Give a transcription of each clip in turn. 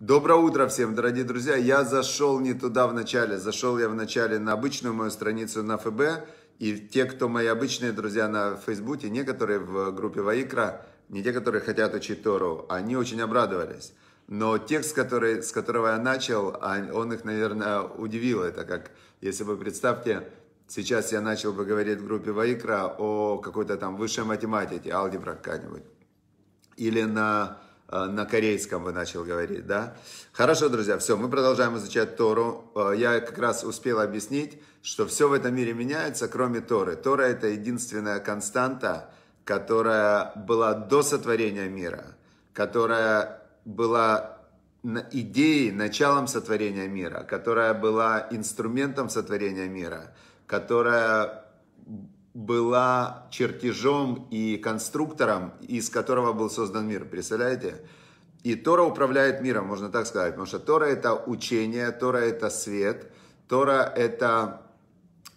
Доброе утро всем, дорогие друзья. Я зашел не туда в начале. Зашел я в начале на обычную мою страницу на ФБ. И те, кто мои обычные друзья на Фейсбуке, некоторые в группе Ваикра, не те, которые хотят учить Тору, они очень обрадовались. Но текст, который, с которого я начал, а, он их, наверное, удивил. Это как, если вы представьте, сейчас я начал бы говорить в группе Ваикра о какой-то там высшей математике, алгебра какая-нибудь. Или на Э, на корейском вы начал говорить, да? Хорошо, друзья, все, мы продолжаем изучать Тору. Э, я как раз успел объяснить, что все в этом мире меняется, кроме Торы. Тора – это единственная константа, которая была до сотворения мира, которая была идеей, началом сотворения мира, которая была инструментом сотворения мира, которая была чертежом и конструктором, из которого был создан мир. Представляете? И Тора управляет миром, можно так сказать, потому что Тора это учение, Тора это свет, Тора это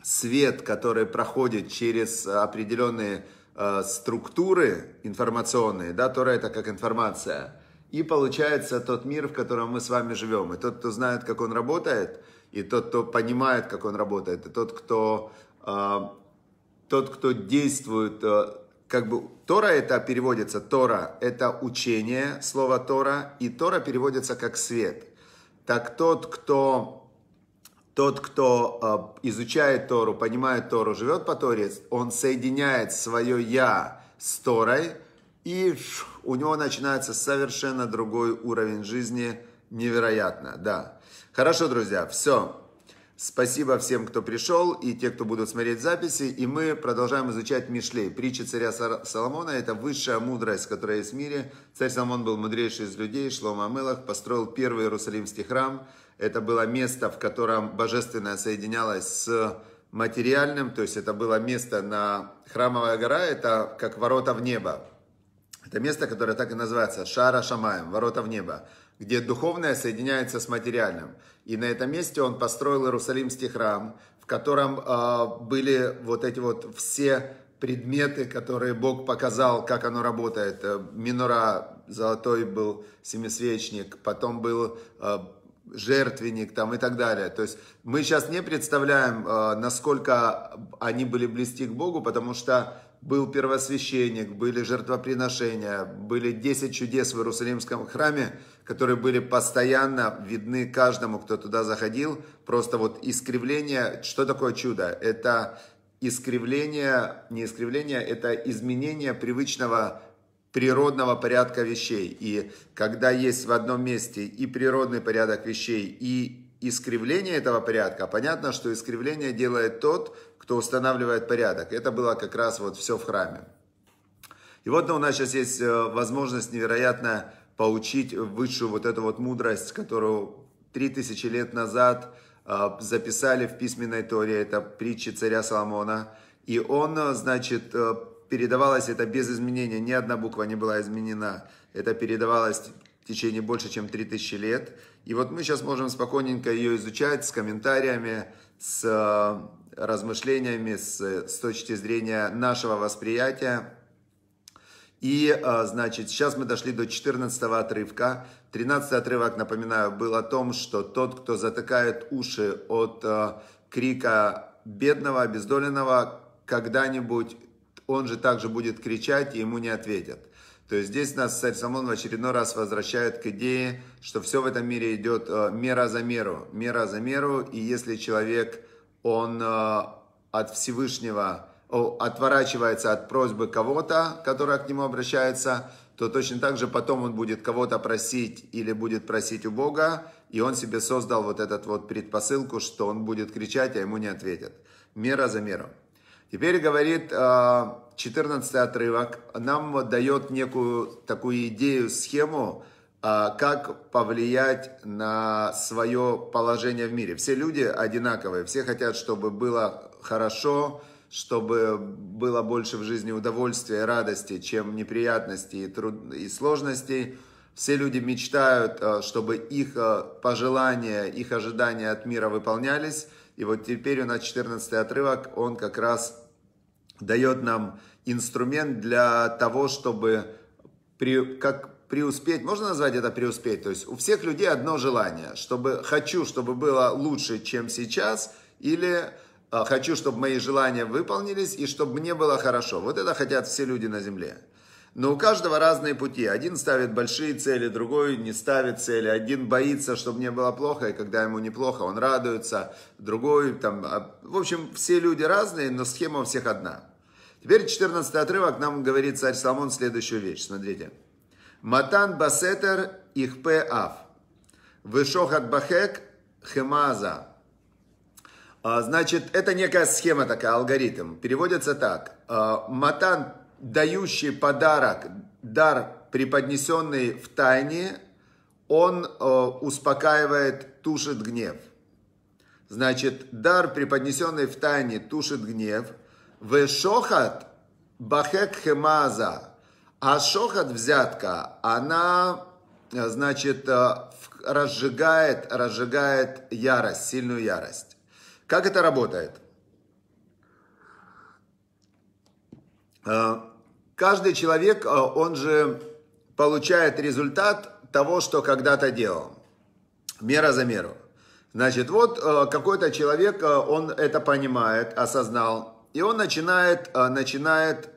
свет, который проходит через определенные э, структуры информационные, да, Тора это как информация. И получается тот мир, в котором мы с вами живем. И тот, кто знает, как он работает, и тот, кто понимает, как он работает, и тот, кто э, тот, кто действует, э, как бы Тора это переводится, Тора это учение, слово Тора, и Тора переводится как свет. Так тот, кто, тот, кто э, изучает Тору, понимает Тору, живет по Торе, он соединяет свое «я» с Торой, и у него начинается совершенно другой уровень жизни, невероятно, да. Хорошо, друзья, все, Спасибо всем, кто пришел и те, кто будут смотреть записи. И мы продолжаем изучать Мишлей. Притчи царя Соломона – это высшая мудрость, которая есть в мире. Царь Соломон был мудрейший из людей, Шлома Амылах построил первый Иерусалимский храм. Это было место, в котором божественное соединялось с материальным, то есть это было место на Храмовая гора, это как ворота в небо. Это место, которое так и называется Шара Шамаем, ворота в небо, где духовное соединяется с материальным. И на этом месте он построил Иерусалимский храм, в котором э, были вот эти вот все предметы, которые Бог показал, как оно работает. Э, Минора золотой был семисвечник, потом был э, жертвенник там и так далее. То есть мы сейчас не представляем, э, насколько они были близки к Богу, потому что был первосвященник, были жертвоприношения, были 10 чудес в Иерусалимском храме, которые были постоянно видны каждому, кто туда заходил. Просто вот искривление, что такое чудо? Это искривление, не искривление, это изменение привычного природного порядка вещей. И когда есть в одном месте и природный порядок вещей, и искривление этого порядка, понятно, что искривление делает тот, кто устанавливает порядок. Это было как раз вот все в храме. И вот ну, у нас сейчас есть э, возможность невероятно получить высшую вот эту вот мудрость, которую 3000 лет назад э, записали в письменной Торе, это притчи царя Соломона. И он, э, значит, передавалось это без изменения, ни одна буква не была изменена. Это передавалось в течение больше, чем 3000 лет. И вот мы сейчас можем спокойненько ее изучать с комментариями, с э, размышлениями, с, с точки зрения нашего восприятия. И, э, значит, сейчас мы дошли до 14 отрывка. 13 отрывок, напоминаю, был о том, что тот, кто затыкает уши от э, крика бедного, обездоленного, когда-нибудь он же также будет кричать, и ему не ответят. То есть здесь нас царь Соломон в очередной раз возвращает к идее, что все в этом мире идет э, мера за меру, мера за меру, и если человек, он э, от Всевышнего отворачивается от просьбы кого-то, которая к нему обращается, то точно так же потом он будет кого-то просить или будет просить у Бога, и он себе создал вот этот вот предпосылку, что он будет кричать, а ему не ответят. Мера за меру. Теперь говорит 14 а, отрывок, нам дает некую такую идею, схему, а, как повлиять на свое положение в мире. Все люди одинаковые, все хотят, чтобы было хорошо, чтобы было больше в жизни удовольствия и радости, чем неприятностей и, труд... и сложностей. Все люди мечтают, а, чтобы их пожелания, их ожидания от мира выполнялись. И вот теперь у нас 14 отрывок, он как раз дает нам инструмент для того, чтобы при, как преуспеть, можно назвать это преуспеть, то есть у всех людей одно желание, чтобы хочу, чтобы было лучше, чем сейчас, или «А, хочу, чтобы мои желания выполнились и чтобы мне было хорошо. Вот это хотят все люди на земле. Но у каждого разные пути. Один ставит большие цели, другой не ставит цели. Один боится, чтобы мне было плохо, и когда ему неплохо, он радуется. Другой там... А, в общем, все люди разные, но схема у всех одна. Теперь 14 отрывок нам говорит царь Соломон следующую вещь. Смотрите. Матан басетер ихпе аф. Вышохат бахек хемаза. А, значит, это некая схема такая, алгоритм. Переводится так. А, Матан дающий подарок, дар, преподнесенный в тайне, он э, успокаивает, тушит гнев. Значит, дар, преподнесенный в тайне, тушит гнев. Вешохат бахек хемаза. А шохат взятка, она, значит, э, разжигает, разжигает ярость, сильную ярость. Как это работает? Э, Каждый человек, э, он же получает результат того, что когда-то делал. Мера за меру. Значит, вот э, какой-то человек, э, он это понимает, осознал, и он начинает, начинает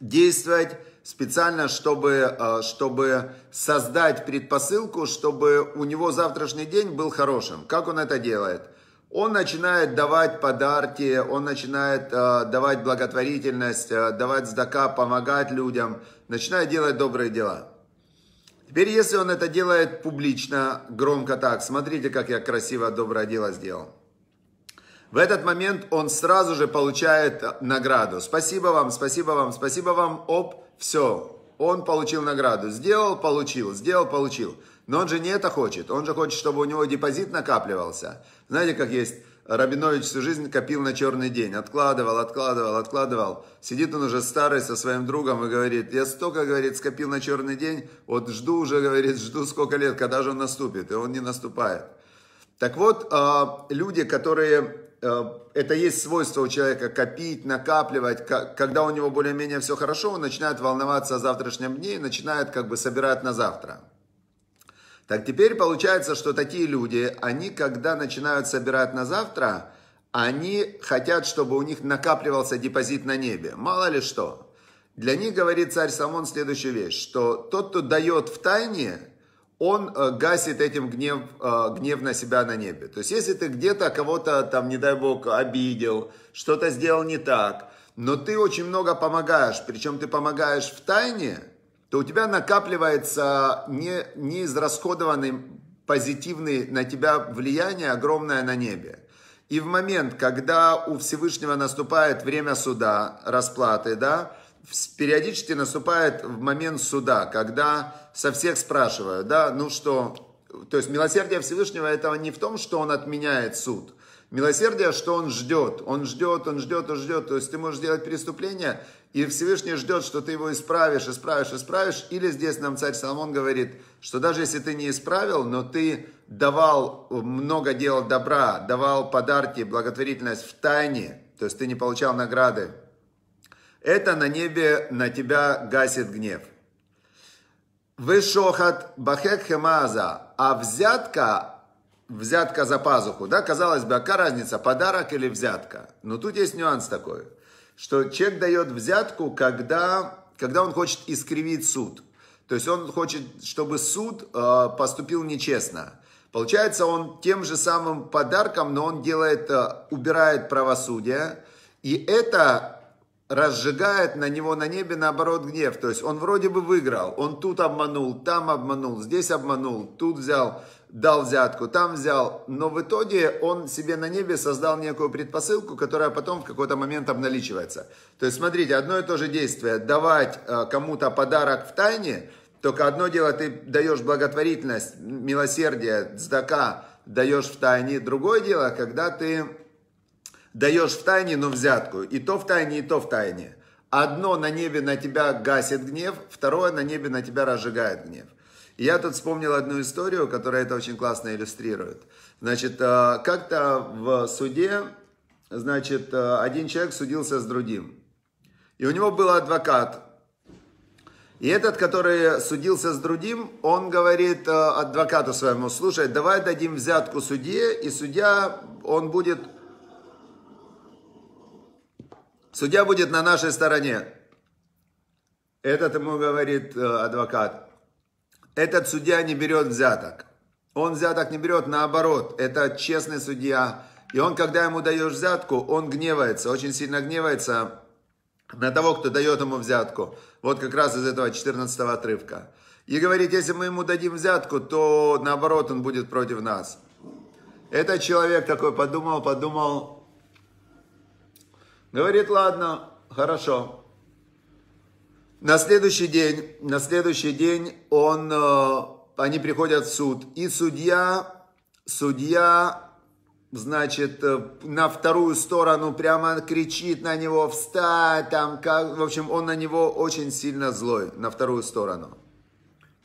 действовать специально, чтобы, чтобы создать предпосылку, чтобы у него завтрашний день был хорошим. Как он это делает? он начинает давать подарки, он начинает э, давать благотворительность, э, давать сдака, помогать людям, начинает делать добрые дела. Теперь, если он это делает публично, громко так, смотрите, как я красиво доброе дело сделал. В этот момент он сразу же получает э, награду. Спасибо вам, спасибо вам, спасибо вам, оп, все. Он получил награду. Сделал, получил, сделал, получил. Но он же не это хочет. Он же хочет, чтобы у него депозит накапливался. Знаете, как есть? Рабинович всю жизнь копил на черный день. Откладывал, откладывал, откладывал. Сидит он уже старый со своим другом и говорит, я столько, говорит, скопил на черный день, вот жду уже, говорит, жду сколько лет, когда же он наступит, и он не наступает. Так вот, а, люди, которые... А, это есть свойство у человека копить, накапливать. Когда у него более-менее все хорошо, он начинает волноваться о завтрашнем дне и начинает как бы собирать на завтра. Так теперь получается, что такие люди, они когда начинают собирать на завтра, они хотят, чтобы у них накапливался депозит на небе. Мало ли что. Для них говорит царь Самон следующую вещь, что тот, кто дает в тайне, он э, гасит этим гнев, э, гнев на себя на небе. То есть, если ты где-то кого-то там, не дай бог, обидел, что-то сделал не так, но ты очень много помогаешь, причем ты помогаешь в тайне – то у тебя накапливается не, не израсходованный позитивный на тебя влияние огромное на небе. И в момент, когда у Всевышнего наступает время суда, расплаты, да, периодически наступает в момент суда, когда со всех спрашивают, да, ну что, то есть милосердие Всевышнего этого не в том, что он отменяет суд, Милосердие, что он ждет, он ждет, он ждет, он ждет. То есть ты можешь делать преступление, и Всевышний ждет, что ты его исправишь, исправишь, исправишь. Или здесь нам царь Соломон говорит, что даже если ты не исправил, но ты давал много дел добра, давал подарки, благотворительность в тайне, то есть ты не получал награды, это на небе на тебя гасит гнев. Вышохат бахек хемаза, а взятка взятка за пазуху, да, казалось бы, а какая разница, подарок или взятка? Но тут есть нюанс такой, что человек дает взятку, когда, когда он хочет искривить суд. То есть он хочет, чтобы суд э, поступил нечестно. Получается, он тем же самым подарком, но он делает, э, убирает правосудие, и это разжигает на него на небе наоборот гнев. То есть он вроде бы выиграл, он тут обманул, там обманул, здесь обманул, тут взял, дал взятку, там взял. Но в итоге он себе на небе создал некую предпосылку, которая потом в какой-то момент обналичивается. То есть смотрите, одно и то же действие, давать э, кому-то подарок в тайне, только одно дело, ты даешь благотворительность, милосердие, сдака, даешь в тайне. Другое дело, когда ты даешь в тайне, но взятку. И то в тайне, и то в тайне. Одно на небе на тебя гасит гнев, второе на небе на тебя разжигает гнев. И я тут вспомнил одну историю, которая это очень классно иллюстрирует. Значит, э, как-то в суде, значит, э, один человек судился с другим. И у него был адвокат. И этот, который судился с другим, он говорит э, адвокату своему, слушай, давай дадим взятку судье, и судья, он будет Судья будет на нашей стороне. Этот ему говорит э, адвокат. Этот судья не берет взяток. Он взяток не берет, наоборот. Это честный судья. И он, когда ему даешь взятку, он гневается, очень сильно гневается на того, кто дает ему взятку. Вот как раз из этого 14 отрывка. И говорит, если мы ему дадим взятку, то наоборот он будет против нас. Этот человек такой подумал, подумал, Говорит, ладно, хорошо. На следующий день, на следующий день он, э, они приходят в суд. И судья, судья, значит, э, на вторую сторону прямо кричит на него, встань, там, как, в общем, он на него очень сильно злой, на вторую сторону.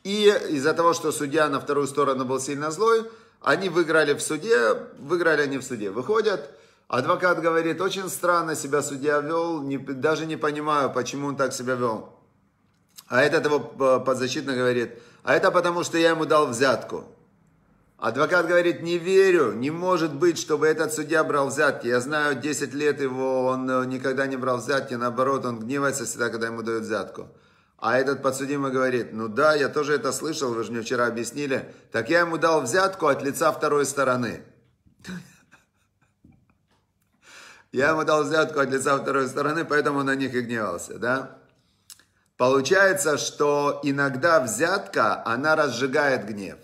И из-за того, что судья на вторую сторону был сильно злой, они выиграли в суде, выиграли они в суде, выходят, Адвокат говорит, очень странно себя судья вел, не, даже не понимаю, почему он так себя вел. А этот его э, подзащитный говорит, а это потому, что я ему дал взятку. Адвокат говорит, не верю, не может быть, чтобы этот судья брал взятки. Я знаю, 10 лет его, он э, никогда не брал взятки, наоборот, он гневается всегда, когда ему дают взятку. А этот подсудимый говорит, ну да, я тоже это слышал, вы же мне вчера объяснили. Так я ему дал взятку от лица второй стороны. Я ему дал взятку от лица второй стороны, поэтому на них и гневался, да? Получается, что иногда взятка, она разжигает гнев.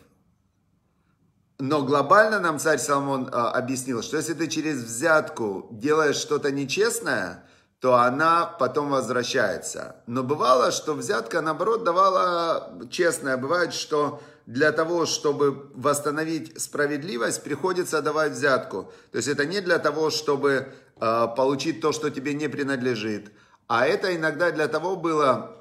Но глобально нам царь Соломон а, объяснил, что если ты через взятку делаешь что-то нечестное, то она потом возвращается. Но бывало, что взятка, наоборот, давала честное. Бывает, что для того, чтобы восстановить справедливость, приходится давать взятку. То есть это не для того, чтобы Э, получить то, что тебе не принадлежит. А это иногда для того было,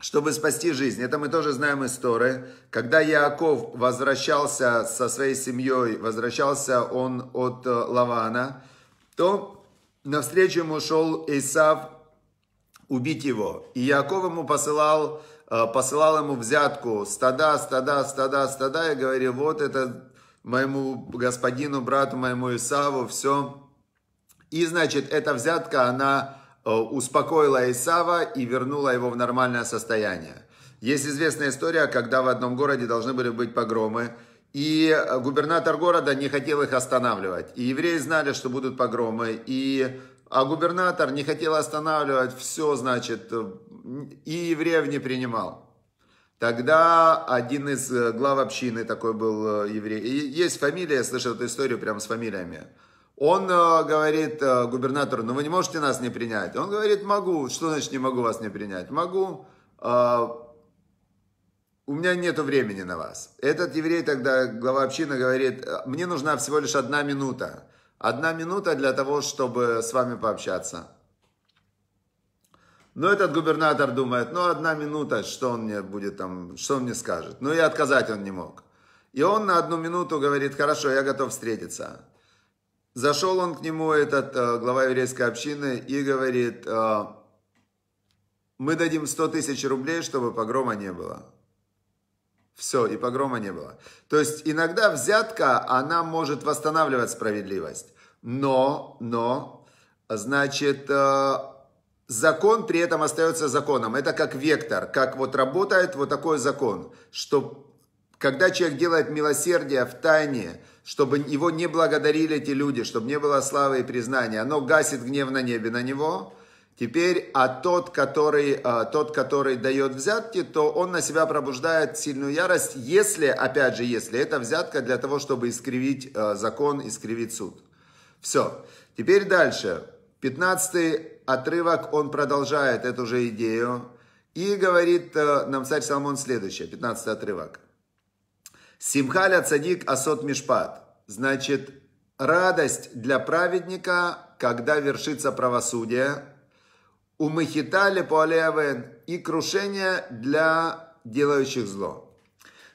чтобы спасти жизнь. Это мы тоже знаем из Торы. Когда Яаков возвращался со своей семьей, возвращался он от э, Лавана, то навстречу ему шел Исав убить его. И Яаков ему посылал, э, посылал ему взятку, стада, стада, стада, стада, и говорил, вот это моему господину, брату моему Исаву, все, и, значит, эта взятка, она э, успокоила Исава и вернула его в нормальное состояние. Есть известная история, когда в одном городе должны были быть погромы, и э, губернатор города не хотел их останавливать. И евреи знали, что будут погромы, и... а губернатор не хотел останавливать все, значит, э, и евреев не принимал. Тогда один из глав общины такой был еврей. И есть фамилия, я слышал эту историю прямо с фамилиями. Он э, говорит э, губернатору, ну вы не можете нас не принять. Он говорит, могу. Что значит не могу вас не принять? Могу. Э, у меня нет времени на вас. Этот еврей тогда, глава общины, говорит, мне нужна всего лишь одна минута. Одна минута для того, чтобы с вами пообщаться. Но этот губернатор думает, ну одна минута, что он мне будет там, что он мне скажет. Ну и отказать он не мог. И он на одну минуту говорит, хорошо, я готов встретиться. Зашел он к нему, этот э, глава еврейской общины, и говорит, «Э, мы дадим 100 тысяч рублей, чтобы погрома не было. Все, и погрома не было. То есть иногда взятка, она может восстанавливать справедливость. Но, но, значит, э, закон при этом остается законом. Это как вектор, как вот работает вот такой закон, что когда человек делает милосердие в тайне, чтобы его не благодарили эти люди, чтобы не было славы и признания. Оно гасит гнев на небе на него. Теперь, а тот, который, а тот, который дает взятки, то он на себя пробуждает сильную ярость, если, опять же, если это взятка для того, чтобы искривить э, закон, искривить суд. Все. Теперь дальше. Пятнадцатый отрывок, он продолжает эту же идею. И говорит э, нам царь Соломон следующее, Пятнадцатый отрывок. Симхаля цадик асот мишпат. Значит, радость для праведника, когда вершится правосудие. Умыхитали пуалевен. И крушение для делающих зло.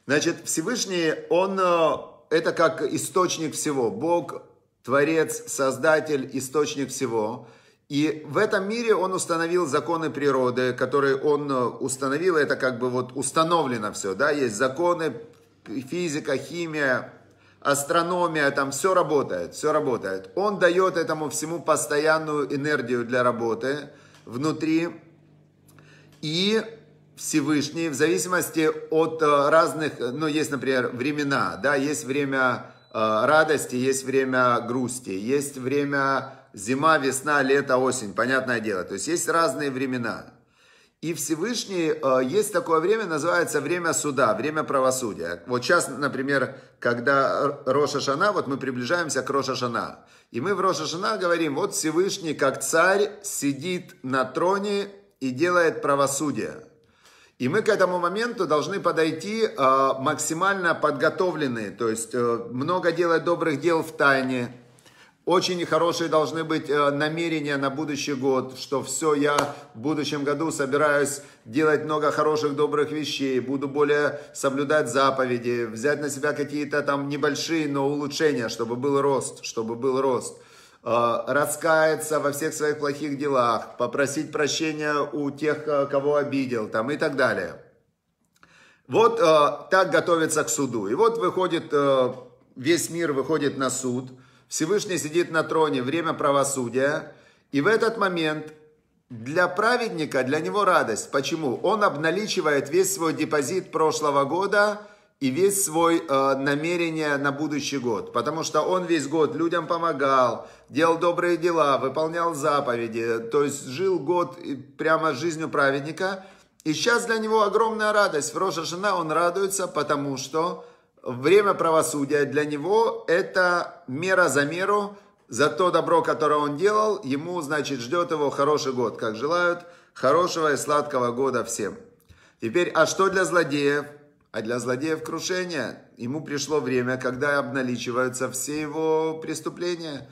Значит, Всевышний, он э, это как источник всего. Бог, Творец, Создатель, источник всего. И в этом мире он установил законы природы, которые он э, установил, это как бы вот установлено все, да, есть законы физика, химия, астрономия, там все работает, все работает. Он дает этому всему постоянную энергию для работы внутри. И Всевышний, в зависимости от э, разных, э, ну, есть, например, времена, да, есть время э, радости, есть время грусти, есть время зима, весна, лето, осень, понятное дело. То есть есть разные времена. И Всевышний, э, есть такое время, называется время суда, время правосудия. Вот сейчас, например, когда Роша Шана, вот мы приближаемся к Роша Шана. И мы в Роша Шана говорим, вот Всевышний, как царь, сидит на троне и делает правосудие. И мы к этому моменту должны подойти э, максимально подготовленные, то есть э, много делать добрых дел в тайне, очень хорошие должны быть э, намерения на будущий год, что все, я в будущем году собираюсь делать много хороших, добрых вещей, буду более соблюдать заповеди, взять на себя какие-то там небольшие, но улучшения, чтобы был рост, чтобы был рост э, раскаяться во всех своих плохих делах, попросить прощения у тех, э, кого обидел, там, и так далее. Вот так готовится к суду. И вот выходит, весь мир выходит на суд – Всевышний сидит на троне, время правосудия. И в этот момент для праведника, для него радость. Почему? Он обналичивает весь свой депозит прошлого года и весь свой э, намерение на будущий год. Потому что он весь год людям помогал, делал добрые дела, выполнял заповеди. То есть жил год прямо жизнью праведника. И сейчас для него огромная радость. В Роша Жена он радуется, потому что время правосудия для него это мера за меру за то добро, которое он делал, ему, значит, ждет его хороший год, как желают, хорошего и сладкого года всем. Теперь, а что для злодеев? А для злодеев крушение. Ему пришло время, когда обналичиваются все его преступления.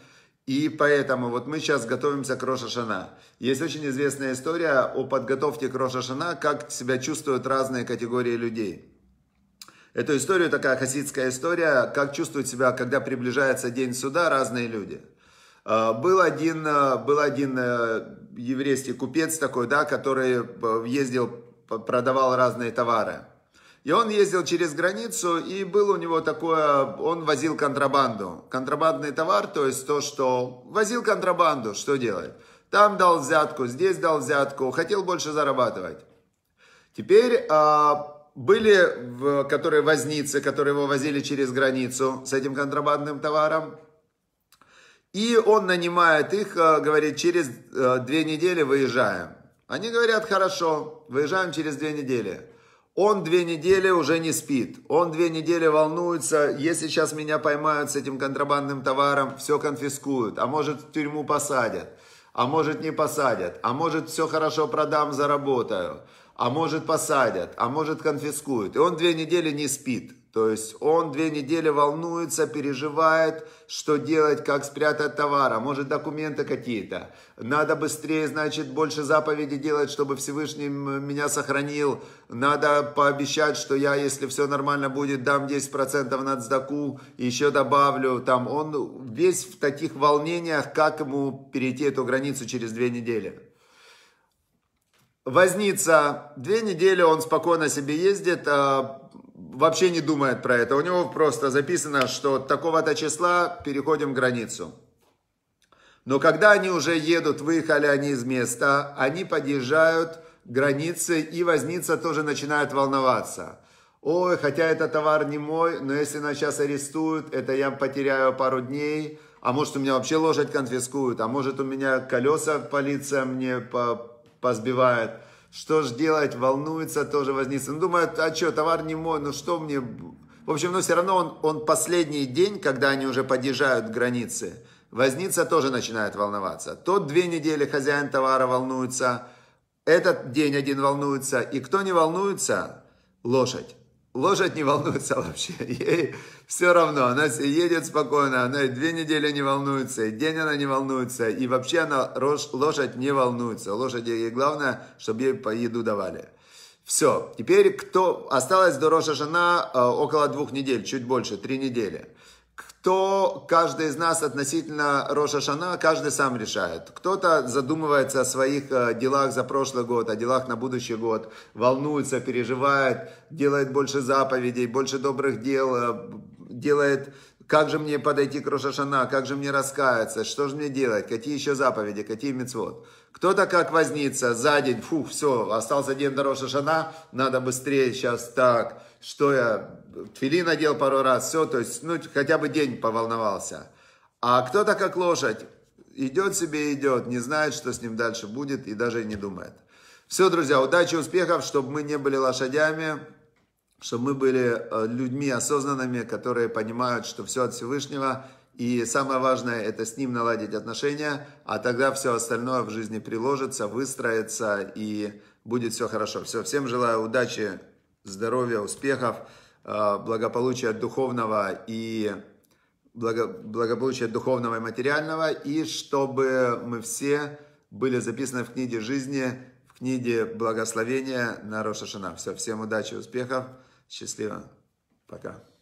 И поэтому вот мы сейчас готовимся к Рошашана. Есть очень известная история о подготовке к Рошашана, как себя чувствуют разные категории людей. Эту историю, такая хасидская история, как чувствует себя, когда приближается день суда, разные люди. А, был один, а, был один а, еврейский купец такой, да, который ездил, продавал разные товары. И он ездил через границу, и был у него такое, он возил контрабанду. Контрабандный товар, то есть то, что... Возил контрабанду, что делает? Там дал взятку, здесь дал взятку, хотел больше зарабатывать. Теперь были, которые возницы, которые его возили через границу с этим контрабандным товаром. И он нанимает их, э, говорит, через э, две недели выезжаем. Они говорят, хорошо, выезжаем через две недели. Он две недели уже не спит, он две недели волнуется, если сейчас меня поймают с этим контрабандным товаром, все конфискуют, а может в тюрьму посадят, а может не посадят, а может все хорошо продам, заработаю а может посадят, а может конфискуют. И он две недели не спит. То есть он две недели волнуется, переживает, что делать, как спрятать товар, а может документы какие-то. Надо быстрее, значит, больше заповедей делать, чтобы Всевышний меня сохранил. Надо пообещать, что я, если все нормально будет, дам 10% на сдаку, еще добавлю. Там он весь в таких волнениях, как ему перейти эту границу через две недели. Возница, две недели он спокойно себе ездит, а, вообще не думает про это. У него просто записано, что такого-то числа переходим границу. Но когда они уже едут, выехали они из места, они подъезжают к границе, и возница тоже начинает волноваться. Ой, хотя это товар не мой, но если нас сейчас арестуют, это я потеряю пару дней, а может у меня вообще лошадь конфискуют, а может у меня колеса полиция мне по позбивает. Что ж делать, волнуется тоже Возницын. Ну, Думает, а что, товар не мой, ну что мне... В общем, но все равно он, он последний день, когда они уже подъезжают границы, Возница тоже начинает волноваться. Тот две недели хозяин товара волнуется, этот день один волнуется, и кто не волнуется? Лошадь. Лошадь не волнуется вообще, ей все равно, она едет спокойно, она и две недели не волнуется, и день она не волнуется, и вообще она, лошадь не волнуется. Лошади ей главное, чтобы ей по еду давали. Все, теперь кто, осталась до Роша жена э, около двух недель, чуть больше, три недели то каждый из нас относительно Роша Шана, каждый сам решает. Кто-то задумывается о своих э, делах за прошлый год, о делах на будущий год, волнуется, переживает, делает больше заповедей, больше добрых дел, э, делает как же мне подойти к Рошашана, как же мне раскаяться, что же мне делать, какие еще заповеди, какие мецвод. Кто-то как вознится за день, фух, все, остался день до Рошашана, надо быстрее сейчас так, что я твилин надел пару раз, все, то есть, ну, хотя бы день поволновался. А кто-то как лошадь, идет себе идет, не знает, что с ним дальше будет и даже не думает. Все, друзья, удачи, успехов, чтобы мы не были лошадями, чтобы мы были э, людьми осознанными, которые понимают, что все от Всевышнего, и самое важное, это с ним наладить отношения, а тогда все остальное в жизни приложится, выстроится и будет все хорошо. Все, всем желаю удачи, здоровья, успехов. Э, благополучия духовного и благополучия духовного и материального, и чтобы мы все были записаны в книге жизни, в книге благословения на Рошашана. Все, всем удачи, успехов, счастливо, пока.